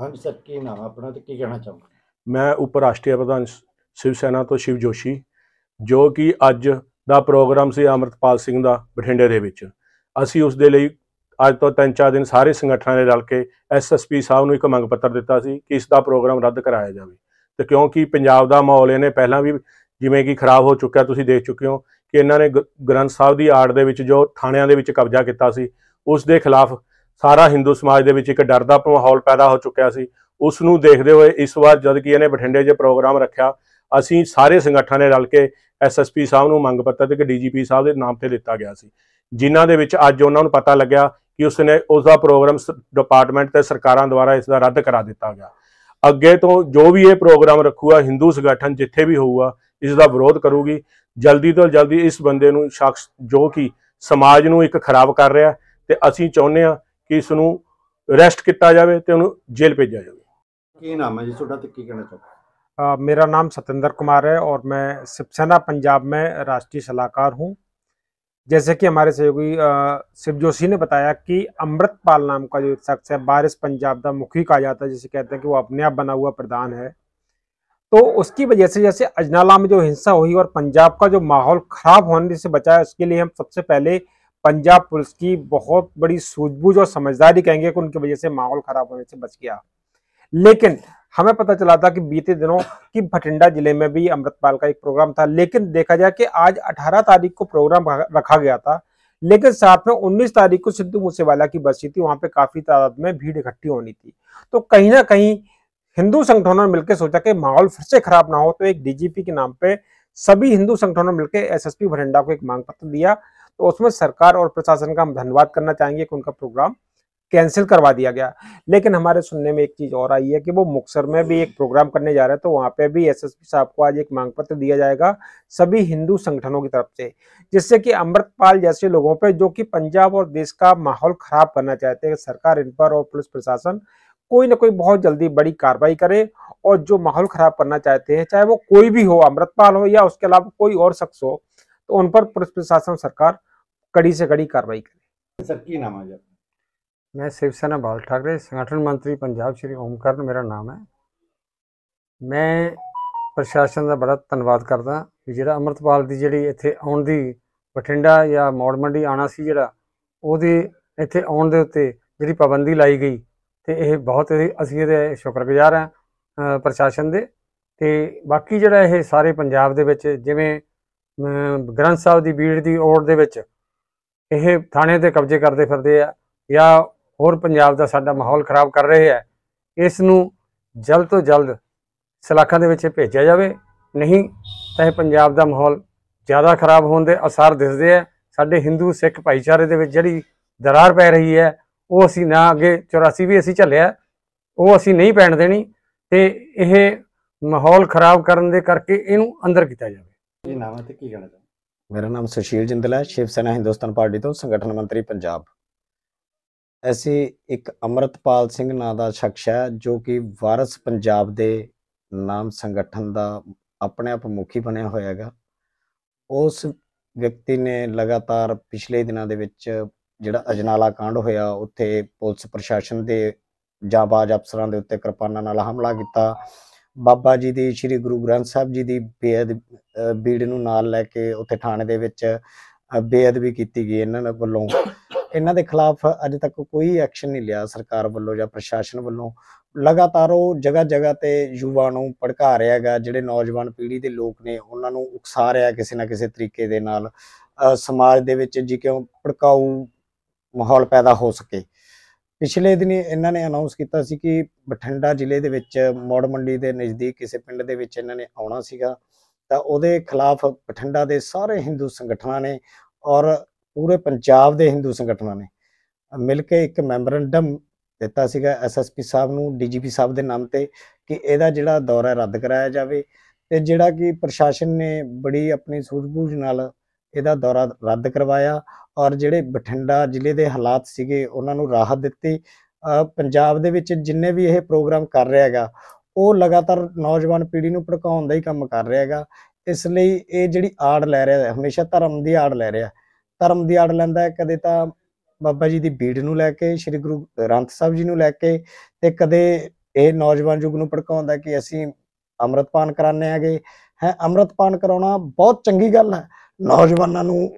ਹਾਂਜੀ ਸਰ ਕੀ ਨਾਮ ਆਪਣਾ ਤੇ ਕੀ ਕਹਿਣਾ ਚਾਹੁੰਦੇ ਮੈਂ ਉਪ ਰਾਸ਼ਟਰੀ ਪ੍ਰਧਾਨ ਸ਼ਿਵ ਸੈਨਾ ਤੋਂ ਸ਼ਿਵ ਜੋਸ਼ੀ ਜੋ ਕਿ ਅੱਜ ਦਾ ਪ੍ਰੋਗਰਾਮ ਸੀ ਅਮਰਤਪਾਲ ਸਿੰਘ ਦਾ ਬਠਿੰਡੇ ਦੇ ਵਿੱਚ ਅਸੀਂ ਉਸ ਦੇ ਲਈ ਅੱਜ ਤੋਂ 3-4 ਦਿਨ ਸਾਰੇ ਸੰਗਠਨਾਂ ਨੇ ਰਲ ਕੇ ਐਸਐਸਪੀ ਸਾਹਿਬ ਨੂੰ ਇੱਕ ਮੰਗ ਪੱਤਰ ਦਿੱਤਾ ਸੀ ਕਿ ਇਸ ਦਾ ਪ੍ਰੋਗਰਾਮ ਰੱਦ ਕਰਾਇਆ ਜਾਵੇ ਤੇ ਕਿਉਂਕਿ ਪੰਜਾਬ ਦਾ ਮਾਹੌਲ ਇਹਨੇ ਪਹਿਲਾਂ ਵੀ ਜਿਵੇਂ ਕਿ ਖਰਾਬ ਹੋ ਚੁੱਕਿਆ ਤੁਸੀਂ ਦੇਖ ਚੁੱਕੇ ਹੋ ਕਿ ਇਹਨਾਂ ਨੇ ਗ੍ਰੰਥ ਸਾਹਿਬ ਦੀ ਆੜ ਦੇ ਵਿੱਚ ਜੋ ਥਾਣਿਆਂ ਦੇ ਵਿੱਚ ਕਬਜ਼ਾ ਕੀਤਾ ਸੀ ਉਸ ਦੇ ਖਿਲਾਫ ਸਾਰਾ ਹਿੰਦੂ ਸਮਾਜ ਦੇ ਵਿੱਚ ਇੱਕ ਡਰ ਦਾ ਮਾਹੌਲ ਪੈਦਾ ਹੋ ਚੁੱਕਿਆ ਸੀ ਉਸ ਨੂੰ ਦੇਖਦੇ ਹੋਏ ਇਸ ਵਾਰ ਜਦ ਕਿ ਇਹਨੇ ਬਠਿੰਡੇ 'ਚ ਪ੍ਰੋਗਰਾਮ ਰੱਖਿਆ ਅਸੀਂ ਸਾਰੇ ਸੰਗਠਨਾਂ ਨੇ ਰਲ ਕੇ ਐਸਐਸਪੀ ਸਾਹਿਬ ਨੂੰ ਮੰਗ ਪੱਤਰ ਤੇ ਡੀਜੀਪੀ ਸਾਹਿਬ ਦੇ ਨਾਮ ਤੇ ਦਿੱਤਾ ਗਿਆ ਸੀ ਜਿਨ੍ਹਾਂ ਦੇ ਵਿੱਚ ਅੱਜ ਉਹਨਾਂ ਨੂੰ ਪਤਾ ਲੱਗਿਆ ਕਿ ਉਸਨੇ ਉਸ ਦਾ ਪ੍ਰੋਗਰਾਮ ਡਿਪਾਰਟਮੈਂਟ ਤੇ ਸਰਕਾਰਾਂ ਦੁਆਰਾ ਇਸ ਦਾ ਰੱਦ ਕਰਾ ਦਿੱਤਾ ਗਿਆ ਅੱਗੇ ਤੋਂ ਜੋ ਵੀ ਇਹ ਪ੍ਰੋਗਰਾਮ ਰੱਖੂਗਾ ਹਿੰਦੂ ਸੰਗਠਨ ਜਿੱਥੇ ਵੀ ਹੋਊਗਾ ਇਸ ਦਾ ਵਿਰੋਧ ਕਰੂਗੀ ਜਲਦੀ ਤੋਂ ਜਲਦੀ ਇਸ ਬੰਦੇ ਨੂੰ ਸ਼ਖਸ ਜੋ ਕਿ ਸਮਾਜ ਨੂੰ ਇੱਕ ਖਰਾਬ ਕਰ ਰਿਹਾ ਤੇ ਅਸੀਂ ਚਾਹੁੰਦੇ ਆ कि इस ਨੂੰ किया जाए तो उन्होंने जेल भेजा जाए ਜਾਵੇ ਕੀ ਨਾਮ ਹੈ ਜੀ ਤੁਹਾਡਾ ਤੇ ਕੀ ਕਹਿਣਾ ਚਾਹੋਗੇ मेरा नाम सतेंद्र कुमार है और मैं शिवसेना पंजाब में राष्ट्रीय सलाहकार हूं जैसे कि हमारे सहयोगी शिव जोशी ने बताया कि अमृतपाल नाम का जो एक शख्स है बारिश पंजाब का मुखी कहा जाता है जिसे कहते हैं कि वो अपने आप बना हुआ प्रधान है तो उसकी वजह से जैसे अजनाला में जो हिंसा हुई और पंजाब का जो माहौल खराब होने से बचाया उसके लिए हम सबसे पहले पंजाब पुलिस की बहुत बड़ी सूझबूझ और समझदारी कहेंगे कि उनकी वजह से माहौल खराब होने से बच गया लेकिन हमें पता चला था कि बीते दिनों की भटिंडा जिले में भी अमृतपाल का एक प्रोग्राम था लेकिन देखा जाए कि आज 18 तारीख को प्रोग्राम रखा गया था लेकिन साथ में 19 तारीख को सिद्धू मूसेवाला की बस्ती थी वहां पे काफी तादाद में भीड़ इकट्ठी होनी थी तो कहीं ना कहीं हिंदू संगठनों ने मिलकर सोचा कि माहौल फिर से खराब ना हो तो एक डीजीपी के नाम पे सभी हिंदू संगठनों ने मिलकर एसएसपी भटिंडा को एक मांग पत्र दिया तो उसमें सरकार और प्रशासन का हम धन्यवाद करना चाहेंगे कि उनका प्रोग्राम कैंसिल करवा दिया गया लेकिन हमारे सुनने में एक चीज़ और आई है कि वो मुक्सर में भी एक प्रोग्राम करने जा रहे हैं तो वहाँ पे भी एसएसपी साहब को आज एक मांग पत्र दिया जाएगा सभी हिंदू संगठनों की तरफ से जिससे कि अमृतपाल जैसे लोगों पे जो कि पंजाब और देश का माहौल खराब करना चाहते हैं सरकार इन पर और पुलिस प्रशासन कोई ना कोई बहुत जल्दी बड़ी कार्रवाई करे और जो माहौल खराब करना चाहते हैं चाहे वो कोई भी हो अमृतपाल हो या उसके अलावा कोई और शख्स हो तो उन पर पुलिस प्रशासन सरकार ਕੜੀ ਸੇ ਕੜੀ ਕਾਰਵਾਈ ਕਰੇ सर की नाम है जी मैं शिवसेना ਬਾਲ ਠਾਕਰੇ ਸੰਗਠਨ ਮੰਤਰੀ ਪੰਜਾਬ ਸ਼੍ਰੀ ਓਮਕਰਨ ਮੇਰਾ ਨਾਮ ਹੈ ਮੈਂ ਪ੍ਰਸ਼ਾਸਨ ਦਾ ਬੜਾ ਧੰਨਵਾਦ ਕਰਦਾ ਕਿ ਜਿਹੜਾ ਅਮਰਤਪਾਲ ਦੀ ਜਿਹੜੀ ਇੱਥੇ ਆਉਣ ਦੀ ਬਠਿੰਡਾ ਜਾਂ ਮੌੜ ਮੰਡੀ ਆਣਾ ਸੀ ਜਿਹੜਾ ਉਹਦੇ ਇੱਥੇ ਆਉਣ ਦੇ ਉੱਤੇ ਜਿਹੜੀ ਪਾਬੰਦੀ ਲਾਈ ਗਈ ਤੇ ਇਹ ਬਹੁਤ ਅਸੀਂ ਇਹਦੇ ਸ਼ੁਕਰਗੁਜ਼ਾਰ ਹਾਂ ਪ੍ਰਸ਼ਾਸਨ ਦੇ ਤੇ ਬਾਕੀ ਜਿਹੜਾ ਇਹ ਸਾਰੇ ਪੰਜਾਬ ਦੇ ਵਿੱਚ ਜਿਵੇਂ ਗ੍ਰੰਥ ਸਾਹਿਬ ਦੀ ਬੀੜ ਦੀ ਔੜ ਦੇ ਵਿੱਚ ਇਹ ਥਾਣੇ ਤੇ ਕਬਜ਼ੇ ਕਰਦੇ ਫਿਰਦੇ ਆ ਜਾਂ ਹੋਰ ਪੰਜਾਬ ਦਾ ਸਾਡਾ ਮਾਹੌਲ ਖਰਾਬ ਕਰ ਰਹੇ ਆ ਇਸ ਨੂੰ ਜਲਦ ਤੋਂ ਜਲਦ ਸਲਾਖਾਂ ਦੇ ਵਿੱਚ ਭੇਜਿਆ ਜਾਵੇ ਨਹੀਂ ਤਾਂ ਇਹ ਪੰਜਾਬ ਦਾ ਮਾਹੌਲ ਜ਼ਿਆਦਾ ਖਰਾਬ ਹੋਣ ਦੇ ਅਸਰ ਦਿਸਦੇ ਆ ਸਾਡੇ ਹਿੰਦੂ ਸਿੱਖ ਭਾਈਚਾਰੇ ਦੇ ਵਿੱਚ ਜਿਹੜੀ ਦਰਾਰ ਪੈ ਰਹੀ ਹੈ ਉਹ ਅਸੀਂ ਨਾ ਅੱਗੇ 84 ਵੀ ਅਸੀਂ ਝੱਲਿਆ ਉਹ ਅਸੀਂ ਨਹੀਂ ਪੈਣ ਦੇਣੀ ਤੇ ਇਹ ਮਾਹੌਲ ਖਰਾਬ ਕਰਨ ਦੇ ਕਰਕੇ ਇਹਨੂੰ ਅੰਦਰ ਕੀਤਾ ਜਾਵੇ ਇਹ ਨਾਵਾਂ ਤੇ ਕੀ ਗੱਲ ਹੈ ਮੇਰਾ ਨਾਮ ਸੁਸ਼ੀਲ ਜਿੰਦਲ ਹੈ ਸ਼ਿਵ ਸੈਨਾ ਹਿੰਦੁਸਤਾਨ ਪਾਰਟੀ ਤੋਂ ਸੰਗਠਨ ਮੰਤਰੀ ਪੰਜਾਬ ਐਸੀ ਇੱਕ ਅਮਰਤਪਾਲ ਸਿੰਘ ਨਾਂ ਦਾ ਸ਼ਖਸ ਹੈ ਜੋ ਕਿ ਵਾਰਸ ਪੰਜਾਬ ਦੇ ਨਾਮ ਸੰਗਠਨ ਦਾ ਆਪਣੇ ਆਪ ਮੁਖੀ ਬਣਿਆ ਹੋਇਆ ਹੈਗਾ ਉਸ ਵਿਅਕਤੀ ਨੇ ਲਗਾਤਾਰ ਪਿਛਲੇ ਦਿਨਾਂ ਦੇ ਵਿੱਚ ਜਿਹੜਾ ਅਜਨਾਲਾ ਕਾਂਡ ਹੋਇਆ ਉੱਥੇ ਪੁਲਿਸ ਪ੍ਰਸ਼ਾਸਨ ਦੇ ਜਾਂਬਾਜ਼ ਅਫਸਰਾਂ ਦੇ ਉੱਤੇ ਕਿਰਪਾਨਾਂ ਨਾਲ ਹਮਲਾ ਕੀਤਾ ਬਾਬਾ ਜੀ ਦੀ ਸ੍ਰੀ ਗੁਰੂ ਗ੍ਰੰਥ ਸਾਹਿਬ ਜੀ ਦੀ ਬੇਅਦ ਬੀੜ ਨੂੰ ਨਾਲ ਲੈ ਕੇ ਉੱਥੇ ਥਾਣੇ ਦੇ ਵਿੱਚ ਬੇਅਦਬੀ ਕੀਤੀ ਗਈ ਇਹਨਾਂ ਵੱਲੋਂ ਇਹਨਾਂ ਦੇ ਖਿਲਾਫ ਅਜੇ ਤੱਕ ਕੋਈ ਐਕਸ਼ਨ ਨਹੀਂ ਲਿਆ ਸਰਕਾਰ ਵੱਲੋਂ ਜਾਂ ਪ੍ਰਸ਼ਾਸਨ ਵੱਲੋਂ ਲਗਾਤਾਰ ਉਹ ਜਗ੍ਹਾ ਜਗ੍ਹਾ ਤੇ ਯੁਵਾ ਨੂੰ ਭੜਕਾ ਰਿਹਾ ਹੈਗਾ ਜਿਹੜੇ ਨੌਜਵਾਨ ਪੀੜ੍ਹੀ ਦੇ ਲੋਕ ਨੇ ਉਹਨਾਂ ਨੂੰ ਉਕਸਾ ਰਿਹਾ ਕਿਸੇ ਨਾ ਕਿਸੇ ਤਰੀਕੇ ਦੇ ਨਾਲ ਸਮਾਜ ਦੇ ਵਿੱਚ ਜਿਵੇਂ ਭੜਕਾਉ ਮਾਹੌਲ ਪੈਦਾ ਹੋ ਸਕੇ ਪਿਛਲੇ ਦਿਨੀ ਇਹਨਾਂ ਨੇ ਅਨਾਉਂਸ ਕੀਤਾ ਸੀ ਕਿ ਬਠਿੰਡਾ ਜ਼ਿਲ੍ਹੇ ਦੇ ਵਿੱਚ ਮੋੜ ਮੰਡੀ ਦੇ ਨਜ਼ਦੀਕ ਕਿਸੇ ਪਿੰਡ ਦੇ ਵਿੱਚ ਇਹਨਾਂ ਨੇ ਆਉਣਾ ਸੀਗਾ ਤਾਂ ਉਹਦੇ ਖਿਲਾਫ ਬਠਿੰਡਾ ਦੇ ਸਾਰੇ ਹਿੰਦੂ ਸੰਗਠਨਾਂ ਨੇ ਔਰ ਪੂਰੇ ਪੰਜਾਬ ਦੇ ਹਿੰਦੂ ਸੰਗਠਨਾਂ ਨੇ ਮਿਲ ਕੇ ਇੱਕ ਮੈਮੋਰੰਡਮ ਦਿੱਤਾ ਸੀਗਾ ਐਸਐਸਪੀ ਸਾਹਿਬ ਨੂੰ ਡੀਜੀਪੀ ਸਾਹਿਬ ਦੇ ਨਾਮ ਤੇ ਕਿ ਇਹਦਾ ਜਿਹੜਾ ਦੌਰਾ ਰੱਦ ਕਰਾਇਆ ਜਾਵੇ ਤੇ ਜਿਹੜਾ ਕਿ ਪ੍ਰਸ਼ਾਸਨ ਨੇ ਬੜੀ ਆਪਣੀ ਸੂਝਬੂਝ ਨਾਲ ਇਹਦਾ ਦੌਰਾ ਰੱਦ ਕਰਵਾਇਆ ਔਰ ਜਿਹੜੇ ਬਠਿੰਡਾ ਜ਼ਿਲ੍ਹੇ ਦੇ ਹਾਲਾਤ ਸੀਗੇ ਉਹਨਾਂ ਨੂੰ ਰਾਹਤ ਦਿੱਤੀ ਪੰਜਾਬ ਦੇ ਵਿੱਚ ਜਿੰਨੇ ਵੀ ਇਹ ਪ੍ਰੋਗਰਾਮ ਕਰ ਰਿਹਾ ਹੈਗਾ ਉਹ ਲਗਾਤਾਰ ਨੌਜਵਾਨ ਪੀੜ੍ਹੀ ਨੂੰ ਭੜਕਾਉਣ ਦਾ ਹੀ ਕੰਮ ਕਰ ਰਿਹਾ ਹੈਗਾ ਇਸ ਲਈ ਇਹ ਜਿਹੜੀ ਆੜ ਲੈ ਰਿਹਾ ਹੈ ਹਮੇਸ਼ਾ ਧਰਮ ਦੀ ਆੜ ਲੈ ਰਿਹਾ ਧਰਮ ਦੀ ਆੜ ਲੈਂਦਾ ਹੈ ਕਦੇ ਤਾਂ ਬਾਬਾ ਜੀ ਦੀ ਬੀੜ ਨੂੰ ਲੈ ਕੇ ਸ੍ਰੀ ਗੁਰੂ ਗ੍ਰੰਥ ਸਾਹਿਬ ਜੀ ਨੂੰ ਲੈ ਕੇ ਤੇ ਕਦੇ ਇਹ ਨੌਜਵਾਨ ਯੁੱਗ ਨੂੰ ਭੜਕਾਉਂਦਾ ਕਿ ਅਸੀਂ ਅੰਮ੍ਰਿਤਪਾਨ ਕਰਾਣੇ ਆਗੇ ਹੈ ਅੰਮ੍ਰਿਤਪਾਨ ਕਰਾਉਣਾ ਬਹੁਤ ਚੰਗੀ ਗੱਲ ਹੈ ਨੌਜਵਾਨਾਂ ਨੂੰ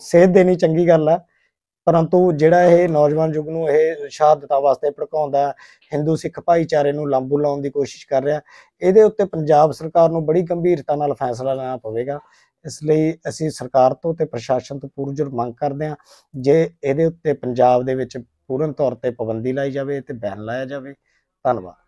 ਸੇਧ ਦੇਣੀ ਚੰਗੀ ਗੱਲ ਆ ਪਰੰਤੂ ਜਿਹੜਾ ਇਹ ਨੌਜਵਾਨ ਯੁੱਗ ਨੂੰ ਇਹ ਸ਼ਾਦਤਾ ਵਾਸਤੇ ਭੜਕਾਉਂਦਾ ਹਿੰਦੂ ਸਿੱਖ ਭਾਈਚਾਰੇ ਨੂੰ ਲਾਂਬੂ ਲਾਉਣ ਦੀ ਕੋਸ਼ਿਸ਼ ਕਰ ਰਿਹਾ ਇਹਦੇ ਉੱਤੇ ਪੰਜਾਬ ਸਰਕਾਰ ਨੂੰ ਬੜੀ ਗੰਭੀਰਤਾ ਨਾਲ ਫੈਸਲਾ ਲੈਣਾ ਪਵੇਗਾ ਇਸ ਲਈ ਅਸੀਂ ਸਰਕਾਰ ਤੋਂ ਤੇ ਪ੍ਰਸ਼ਾਸਨ ਤੋਂ ਪੂਰਜੋਰ ਮੰਗ ਕਰਦੇ ਹਾਂ ਜੇ ਇਹਦੇ ਉੱਤੇ ਪੰਜਾਬ ਦੇ ਵਿੱਚ ਪੂਰਨ ਤੌਰ ਤੇ ਪਾਬੰਦੀ ਲਾਈ ਜਾਵੇ ਤੇ ਬੈਨ ਲਾਇਆ ਜਾਵੇ ਧੰਨਵਾਦ